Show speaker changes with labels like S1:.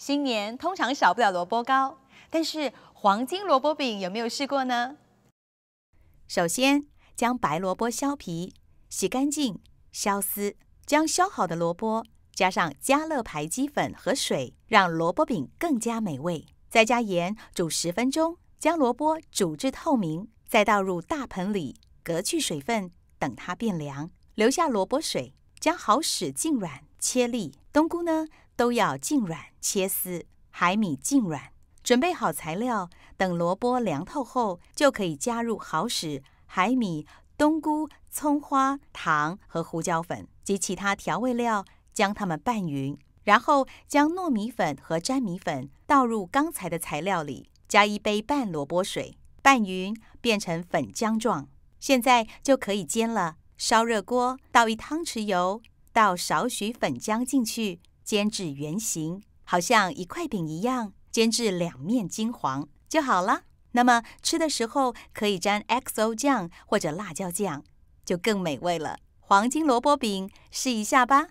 S1: 新年通常少不了萝卜糕，但是黄金萝卜饼有没有试过呢？首先将白萝卜削皮、洗干净、削丝，将削好的萝卜加上加乐牌鸡粉和水，让萝卜饼更加美味。再加盐煮十分钟，将萝卜煮至透明，再倒入大盆里，隔去水分，等它变凉，留下萝卜水。将好使浸软，切粒。冬菇呢？都要浸软切丝，海米浸软。准备好材料，等萝卜凉透后，就可以加入蚝豉、海米、冬菇、葱花、糖和胡椒粉及其他调味料，将它们拌匀。然后将糯米粉和粘米粉倒入刚才的材料里，加一杯半萝卜水，拌匀变成粉浆状。现在就可以煎了。烧热锅，倒一汤匙油，倒少许粉浆进去。煎至圆形，好像一块饼一样，煎至两面金黄就好了。那么吃的时候可以沾 xo 酱或者辣椒酱，就更美味了。黄金萝卜饼，试一下吧。